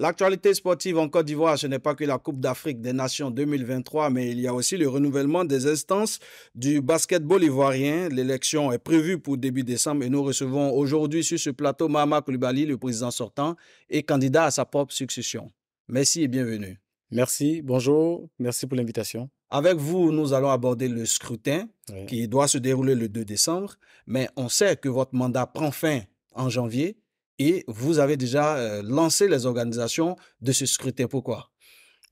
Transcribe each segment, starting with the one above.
L'actualité sportive en Côte d'Ivoire, ce n'est pas que la Coupe d'Afrique des Nations 2023, mais il y a aussi le renouvellement des instances du basketball ivoirien. L'élection est prévue pour début décembre et nous recevons aujourd'hui sur ce plateau Mahama Koulibaly, le président sortant et candidat à sa propre succession. Merci et bienvenue. Merci, bonjour, merci pour l'invitation. Avec vous, nous allons aborder le scrutin qui doit se dérouler le 2 décembre, mais on sait que votre mandat prend fin en janvier et vous avez déjà euh, lancé les organisations de ce scrutin. Pourquoi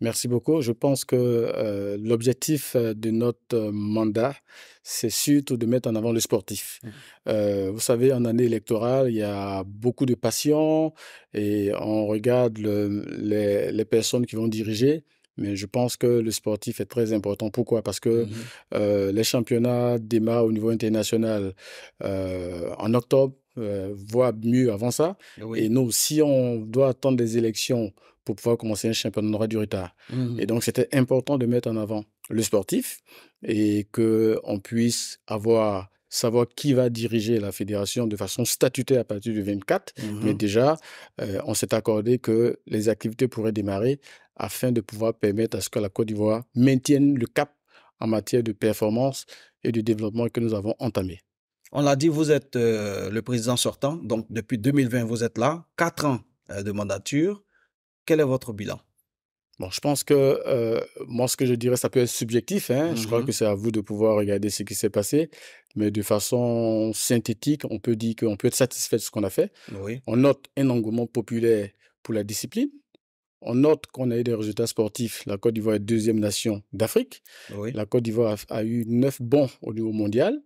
Merci beaucoup. Je pense que euh, l'objectif euh, de notre mandat, c'est surtout de mettre en avant le sportif. Mmh. vous savez, en année électorale, il y a beaucoup de passion et on regarde le, les, personnes qui vont diriger. Mais je pense que le sportif est très important. Pourquoi Parce que mmh les championnats démarrent au niveau international en octobre euh, voit mieux avant ça. Et nous, si on doit attendre des élections pour pouvoir commencer un championnat, on aura du retard. Et mmh donc, c'était important de mettre en avant le sportif et qu'on puisse avoir savoir qui va diriger la fédération de façon statutaire à partir du 24. Mmh Mais déjà, euh, on s'est accordé que les activités pourraient démarrer afin de pouvoir permettre à ce que la Côte d'Ivoire maintienne le cap en matière de performance et de développement que nous avons entamé. On l'a dit, vous êtes euh, le président sortant, donc depuis 2020, vous êtes là, quatre ans euh, de mandature. Quel est votre bilan Bon, je pense que euh, moi, ce que je dirais, ça peut être subjectif. Hein. Je crois mm-hmm. que c'est à vous de pouvoir regarder ce qui s'est passé. Mais de façon synthétique, on peut dire qu'on peut être satisfait de ce qu'on a fait. On note un engouement populaire pour la discipline. On note qu'on a eu des résultats sportifs. La Côte d'Ivoire est deuxième nation d'Afrique. La Côte d'Ivoire a, eu neuf bons au niveau mondial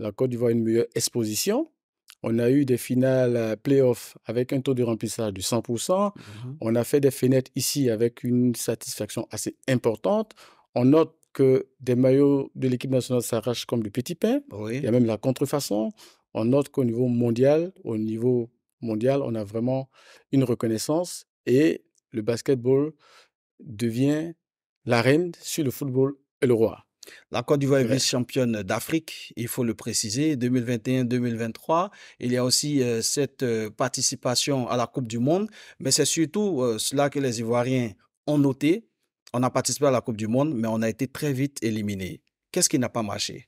la Côte d'Ivoire a une meilleure exposition. On a eu des finales euh, play-off avec un taux de remplissage de 100%. Mmh on a fait des fenêtres ici avec une satisfaction assez importante. On note que des maillots de l'équipe nationale s'arrachent comme du petit pain. Il y a même la contrefaçon. On note qu'au niveau mondial, au niveau mondial, on a vraiment une reconnaissance et le basketball devient la reine sur le football et le roi. La Côte d'Ivoire est vice-championne d'Afrique, il faut le préciser, 2021-2023. Il y a aussi euh, cette euh, participation à la Coupe du Monde, mais c'est surtout euh, cela que les Ivoiriens ont noté. On a participé à la Coupe du Monde, mais on a été très vite éliminés. Qu'est-ce qui n'a pas marché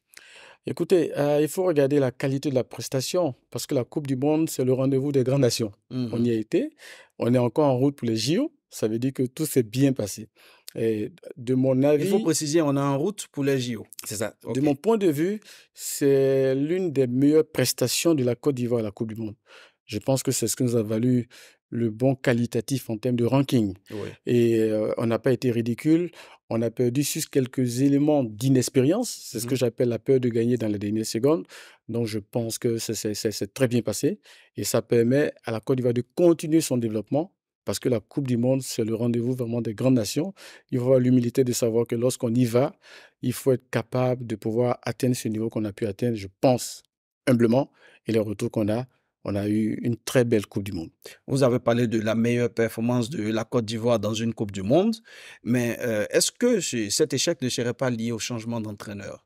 Écoutez, il faut regarder la qualité de la prestation, parce que la Coupe du Monde, c'est le rendez-vous des grandes nations. On mmh y a été, on est encore en route pour les JO, ça veut dire que tout s'est bien passé de mon avis. Il faut préciser, on est en route pour les JO. C'est ça. De mon point de vue, c'est l'une des meilleures prestations de la Côte d'Ivoire à la Coupe du Monde. Je pense que c'est ce qui nous a valu le bon qualitatif en termes de ranking. Et euh, on n'a pas été ridicule. On a perdu juste quelques éléments d'inexpérience. C'est ce que mhm. j'appelle la peur de gagner dans les dernières secondes. Donc, je pense que c'est très bien passé. Et ça permet à la Côte d'Ivoire de continuer son développement parce que la Coupe du Monde, c'est le rendez-vous vraiment des grandes nations. Il faut avoir l'humilité de savoir que lorsqu'on y va, il faut être capable de pouvoir atteindre ce niveau qu'on a pu atteindre, je pense, humblement. Et le retours qu'on a, on a eu une très belle Coupe du Monde. Vous avez parlé de la meilleure performance de la Côte d'Ivoire dans une Coupe du Monde, mais euh, est-ce que cet échec ne serait pas lié au changement d'entraîneur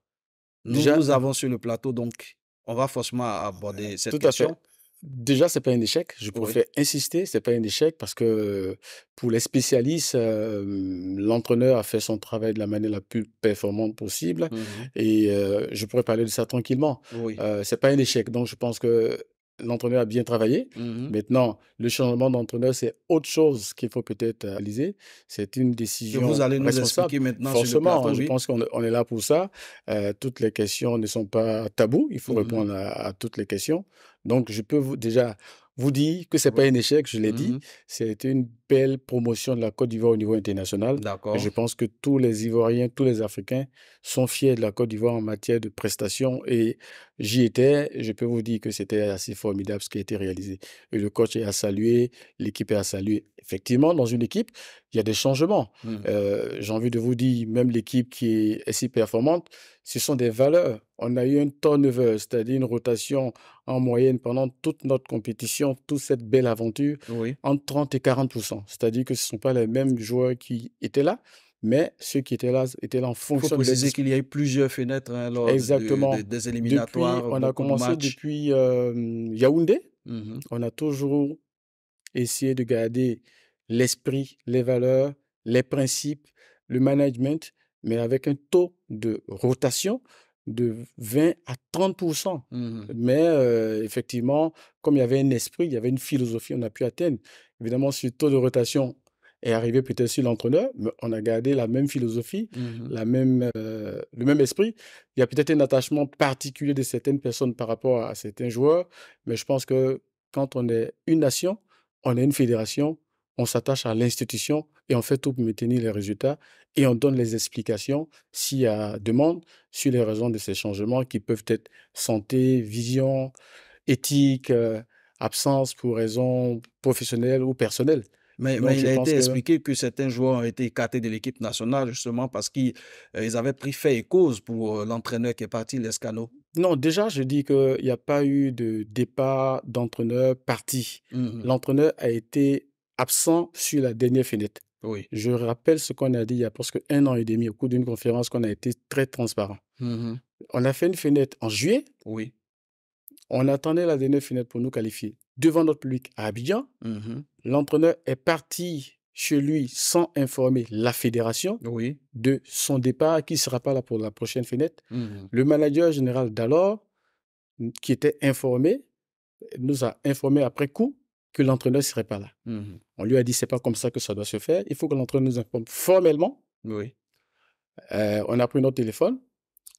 Nous, avons sur le plateau, donc on va forcément aborder cette question. Déjà, c'est pas un échec. Je pourrais insister, insister, c'est pas un échec parce que pour les spécialistes, l'entraîneur a fait son travail de la manière la plus performante possible mmh et je pourrais parler de ça tranquillement. c'est pas un échec. Donc, je pense que l'entraîneur a bien travaillé. Mmh maintenant, le changement d'entraîneur, c'est autre chose qu'il faut peut-être réaliser. C'est une décision. vous allez nous expliquer maintenant. Forcément, sur je pense qu'on est là pour ça. Euh, toutes les questions ne sont pas taboues. Il faut mmh répondre à, à toutes les questions. Donc, je peux vous déjà vous dit que ce n'est pas un échec, je l'ai dit. Mmh c'était une belle promotion de la Côte d'Ivoire au niveau international. D'accord. Je pense que tous les Ivoiriens, tous les Africains sont fiers de la Côte d'Ivoire en matière de prestations. Et j'y étais. Je peux vous dire que c'était assez formidable ce qui a été réalisé. Et le coach est à saluer, l'équipe est à saluer. Effectivement, dans une équipe, il y a des changements. Mmh. Euh, j'ai envie de vous dire, même l'équipe qui est si performante, ce sont des valeurs. On a eu un turnover, c'est-à-dire une rotation en moyenne pendant toute notre compétition, toute cette belle aventure, entre 30 et 40 C'est-à-dire que ce ne sont pas les mêmes joueurs qui étaient là, mais ceux qui étaient là étaient là en fonction. Il faut préciser qu'il y a eu plusieurs fenêtres hein, lors des éliminatoires. on a commencé depuis euh, Yaoundé. Mmh on a toujours essayé de garder l'esprit, les valeurs, les principes, le management mais avec un taux de rotation de 20 à 30 mmh Mais euh, effectivement, comme il y avait un esprit, il y avait une philosophie, on a pu atteindre. Évidemment, ce taux de rotation est arrivé peut-être sur l'entraîneur, mais on a gardé la même philosophie, mmh la même, euh, le même esprit. Il y a peut-être un attachement particulier de certaines personnes par rapport à certains joueurs, mais je pense que quand on est une nation, on est une fédération, on s'attache à l'institution et on fait tout pour maintenir les résultats et on donne les explications s'il y a demande sur les raisons de ces changements qui peuvent être santé, vision, éthique, euh, absence pour raisons professionnelles ou personnelles. Mais, il a été expliqué que certains joueurs ont été écartés de l'équipe nationale justement parce qu'ils euh, avaient pris fait et cause pour euh, l'entraîneur qui est parti, Lescano. Non, déjà, je dis qu'il n'y a pas eu de départ d'entraîneur parti. Mmh l'entraîneur a été absent sur la dernière fenêtre. Oui. Je rappelle ce qu'on a dit il y a presque un an et demi au cours d'une conférence qu'on a été très transparent. Mm-hmm. On a fait une fenêtre en juillet. Oui. On attendait la dernière fenêtre pour nous qualifier. Devant notre public à Abidjan, mm-hmm. l'entraîneur est parti chez lui sans informer la fédération oui. de son départ, qui ne sera pas là pour la prochaine fenêtre. Mm-hmm. Le manager général d'alors, qui était informé, nous a informé après coup que l'entraîneur ne serait pas là. On lui a dit, c'est pas comme ça que ça doit se faire. Il faut que l'entraîneur nous informe formellement. Oui. Euh, on a pris notre téléphone.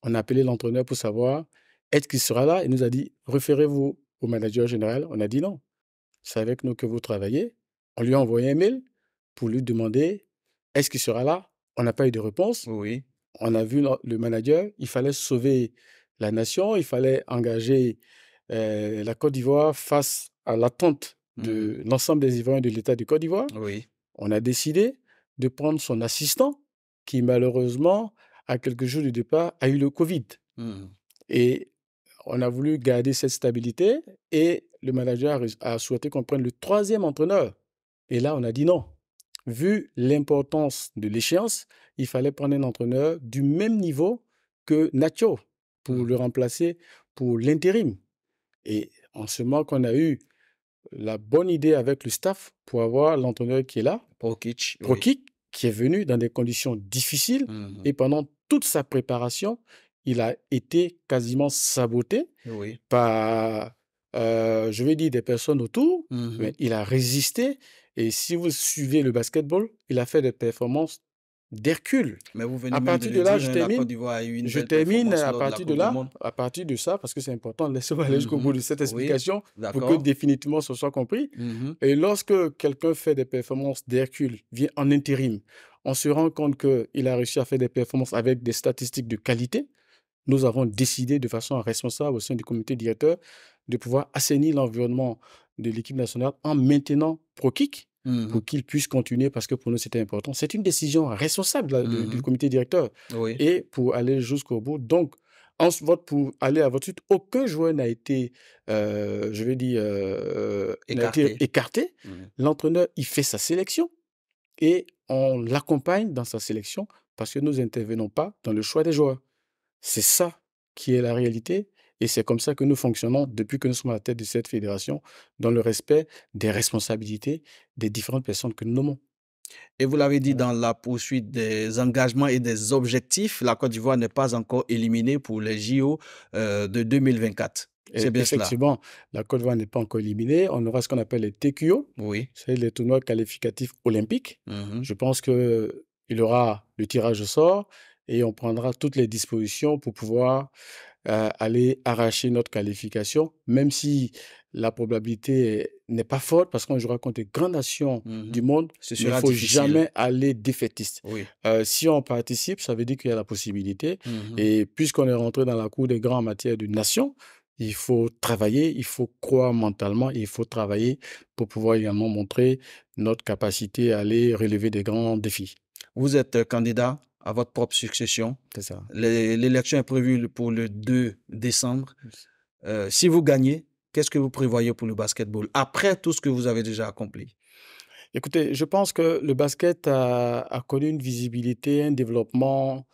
On a appelé l'entraîneur pour savoir est-ce qu'il sera là. Il nous a dit, référez-vous au manager général. On a dit non. C'est avec nous que vous travaillez. On lui a envoyé un mail pour lui demander est-ce qu'il sera là. On n'a pas eu de réponse. Oui. On a vu le manager. Il fallait sauver la nation. Il fallait engager euh, la Côte d'Ivoire face à l'attente de mhm. l'ensemble des Ivoiriens de l'État du Côte d'Ivoire, oui. on a décidé de prendre son assistant, qui malheureusement, à quelques jours du départ, a eu le Covid. Mhm. Et on a voulu garder cette stabilité et le manager a souhaité qu'on prenne le troisième entraîneur. Et là, on a dit non. Vu l'importance de l'échéance, il fallait prendre un entraîneur du même niveau que Nacho pour mhm. le remplacer pour l'intérim. Et en ce moment qu'on a eu la bonne idée avec le staff pour avoir l'entraîneur qui est là, Prokic, qui est venu dans des conditions difficiles mmh et pendant toute sa préparation, il a été quasiment saboté par, euh, je vais dire, des personnes autour, mmh mais il a résisté. Et si vous suivez le basketball, il a fait des performances d'Hercule. Mais vous venez à partir de, là, dire, je termine. je termine à partir de, là, à partir de ça, parce que c'est important. Laissez-moi aller jusqu'au bout de cette mm-hmm. explication pour que définitivement ce soit compris. Mm-hmm. Et lorsque quelqu'un fait des performances d'Hercule, vient en intérim, on se rend compte qu'il a réussi à faire des performances avec des statistiques de qualité. Nous avons décidé de façon responsable au sein du comité directeur de pouvoir assainir l'environnement de l'équipe nationale en maintenant ProKick Mmh. pour qu'il puisse continuer parce que pour nous c'était important. C'est une décision responsable du, mmh comité directeur et pour aller jusqu'au bout. Donc, en vote pour aller à votre suite, aucun joueur n'a été, euh, je vais dire, euh, écarté. écarté. Mmh. L'entraîneur, il fait sa sélection et on l'accompagne dans sa sélection parce que nous n'intervenons pas dans le choix des joueurs. C'est ça qui est la réalité et c'est comme ça que nous fonctionnons depuis que nous sommes à la tête de cette fédération, dans le respect des responsabilités des différentes personnes que nous nommons. Et vous l'avez dit, dans la poursuite des engagements et des objectifs, la Côte d'Ivoire n'est pas encore éliminée pour les JO euh, de 2024. E, c'est bien Effectivement, la Côte d'Ivoire n'est pas encore éliminée. On aura ce qu'on appelle les TQO. Oui. C'est les tournois qualificatifs olympiques. Mm-hmm. Je pense qu'il y aura le tirage au sort et on prendra toutes les dispositions pour pouvoir aller arracher notre qualification, même si la probabilité n'est pas forte parce qu'on jouera contre les grandes nations mmh du monde. Il ne faut jamais aller défaitiste. Euh, si on participe, ça veut dire qu'il y a la possibilité. Mmh et puisqu'on est rentré dans la cour des grands en matière de nation, il faut travailler, il faut croire mentalement, il faut travailler pour pouvoir également montrer notre capacité à aller relever des grands défis. Vous êtes euh, candidat à votre propre succession. C'est ça. L'élection est prévue pour le 2 décembre. Euh, si vous gagnez, qu'est-ce que vous prévoyez pour le basketball après tout ce que vous avez déjà accompli Écoutez, je pense que le basket a, connu une visibilité, un développement,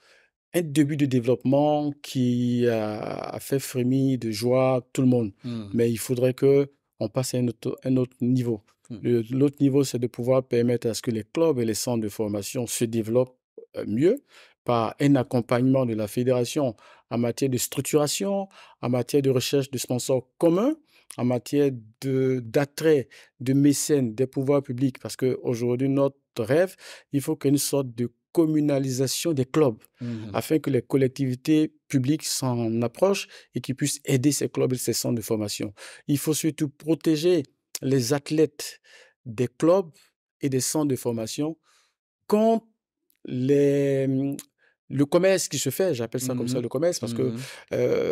un début de développement qui a, fait frémir de joie tout le monde. Hmm. Mais il faudrait que on passe à un autre, un autre niveau. Hmm. L'autre niveau, c'est de pouvoir permettre à ce que les clubs et les centres de formation se développent euh, mieux par un accompagnement de la fédération en matière de structuration, en matière de recherche de sponsors communs, en matière d'attrait de, mécènes des pouvoirs publics. Parce qu'aujourd'hui, notre rêve, il faut qu'une sorte de communalisation des clubs, mmh. afin que les collectivités publiques s'en approchent et qu'ils puissent aider ces clubs et ces centres de formation. Il faut surtout protéger les athlètes des clubs et des centres de formation contre Mmh, le commerce qui se fait, j'appelle ça comme ça mmh le commerce, parce que, mmh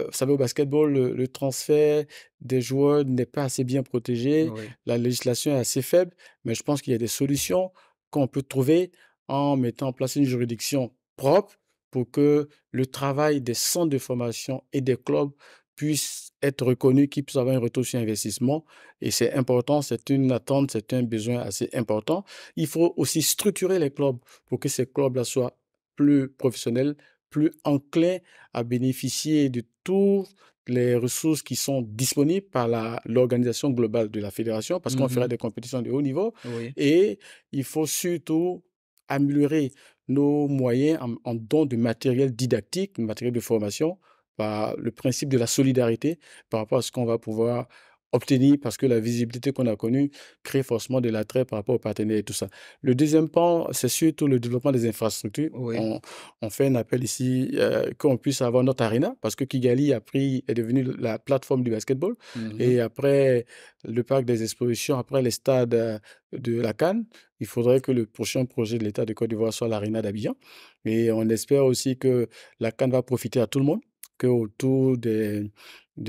vous savez, au basketball, le, transfert des joueurs n'est pas assez bien protégé, la législation est assez faible, mais je pense qu'il y a des solutions qu'on peut trouver en mettant en place une juridiction propre pour que le travail des centres de formation et des clubs puissent être reconnus, qu'ils puissent avoir un retour sur investissement. Et c'est important, c'est une attente, c'est un besoin assez important. Il faut aussi structurer les clubs pour que ces clubs-là soient plus professionnels, plus enclins à bénéficier de toutes les ressources qui sont disponibles par l'organisation globale de la fédération, parce qu'on fera mmh des compétitions de haut niveau. Et il faut surtout améliorer nos moyens en, don dons de matériel didactique, matériel de formation, par le principe de la solidarité par rapport à ce qu'on va pouvoir obtenir parce que la visibilité qu'on a connue crée forcément de l'attrait par rapport aux partenaires et tout ça. Le deuxième pan, c'est surtout le développement des infrastructures. On, fait un appel ici euh, qu'on puisse avoir notre arena parce que Kigali a pris, est devenue la plateforme du basketball. Mmh et après le parc des expositions, après les stades euh, de la Cannes, il faudrait que le prochain projet de l'État de Côte d'Ivoire soit l'arena d'Abidjan. Et on espère aussi que la Cannes va profiter à tout le monde autour de,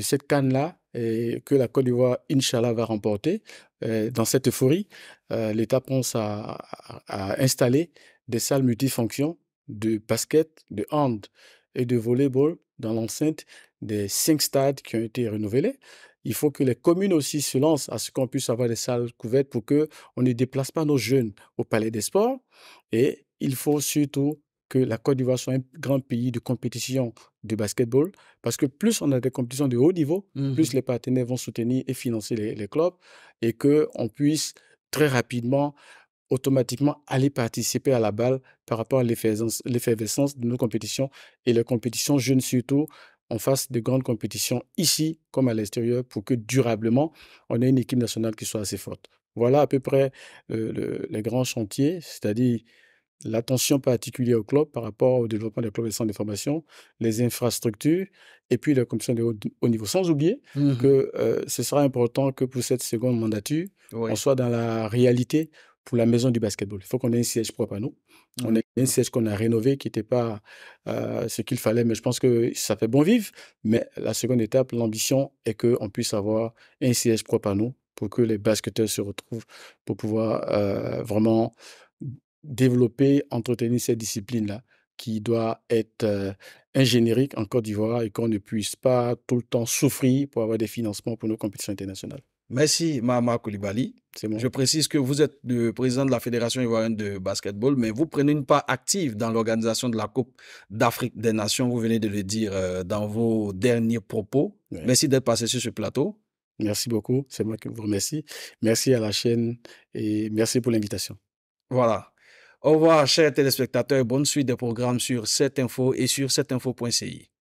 cette canne-là, et que la Côte d'Ivoire, Inch'Allah, va remporter. Euh, dans cette euphorie, euh, l'État pense à, installer des salles multifonctions de basket, de hand et de volleyball dans l'enceinte des cinq stades qui ont été renouvelés. Il faut que les communes aussi se lancent à ce qu'on puisse avoir des salles couvertes pour que on ne déplace pas nos jeunes au Palais des Sports. Et il faut surtout que la Côte d'Ivoire soit un grand pays de compétition de basketball, parce que plus on a des compétitions de haut niveau, plus mmh les partenaires vont soutenir et financer les, clubs, et qu'on puisse très rapidement, automatiquement, aller participer à la balle par rapport à l'effervescence de nos compétitions, et les compétitions jeunes surtout, on fasse de grandes compétitions ici comme à l'extérieur pour que durablement, on ait une équipe nationale qui soit assez forte. Voilà à peu près euh, les grands chantiers, c'est-à-dire l'attention particulière au club par rapport au développement des clubs et des centres de formation, les infrastructures et puis la commission de haut, niveau. Sans oublier mmh que euh, ce sera important que pour cette seconde mandature, on soit dans la réalité pour la maison du basketball. Il faut qu'on ait un siège propre à nous. Mmh on a un siège qu'on a rénové qui n'était pas euh, ce qu'il fallait, mais je pense que ça fait bon vivre. Mais la seconde étape, l'ambition est qu'on puisse avoir un siège propre à nous pour que les basketteurs se retrouvent, pour pouvoir euh, vraiment développer, entretenir cette discipline-là qui doit être ingénérique euh, en Côte d'Ivoire et qu'on ne puisse pas tout le temps souffrir pour avoir des financements pour nos compétitions internationales. Merci, Mahama Koulibaly. Je précise que vous êtes le président de la Fédération ivoirienne de basketball, mais vous prenez une part active dans l'organisation de la Coupe d'Afrique des Nations. Vous venez de le dire euh, dans vos derniers propos. Merci d'être passé sur ce plateau. Merci beaucoup. C'est moi qui vous remercie. Merci à la chaîne et merci pour l'invitation. Voilà. Au revoir, chers téléspectateurs. Bonne suite de programmes sur cette info et sur cetteinfo.ci.